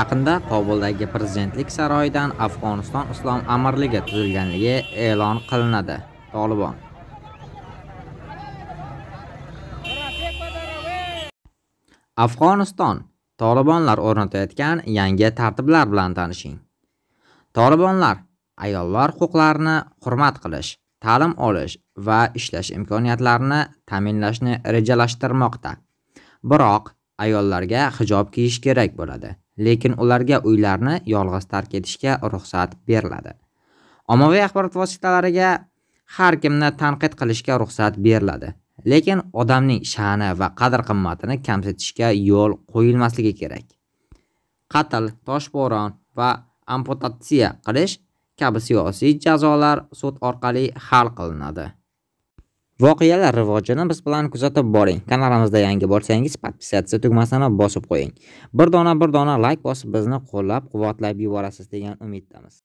Yaqinda Qobuldagi prezidentlik saroyidan Afg'oniston Islom amirligi tuzilganligi e'lon qilinadi. Tolibon Afg'oniston Tolibonlar o'rnatayotgan yangi tartiblar bilan tanishing. Tolibonlar ayollar huquqlarini hurmat qilish, ta'lim olish va ishlash imkoniyatlarini ta'minlashni rejalashtirmoqda. Biroq ayollarga hijob kiyish kerak bo'ladi. lekin ularga uylarni yolg'iz tark etishga ruxsat beriladi ommaviy axborot vositalariga har kimni tanqid qilishga ruxsat beriladi lekin odamning sha'ni va qadr qimmatini kamsitishga yo'l qo'yilmasligi kerak qatl toshbo'ron va amputatsiya qilish kabi siyosiy jazolar sud orqali hal qilinadi Voqealar rivojini biz bilan kuzatib boring. Kanalimizda yangi bo'lsangiz, podpisatsiya tugmasini bosib qo'ying. Bir dona bir dona like bosib bizni qo'llab-quvvatlab yuborasiz degan umiddamiz.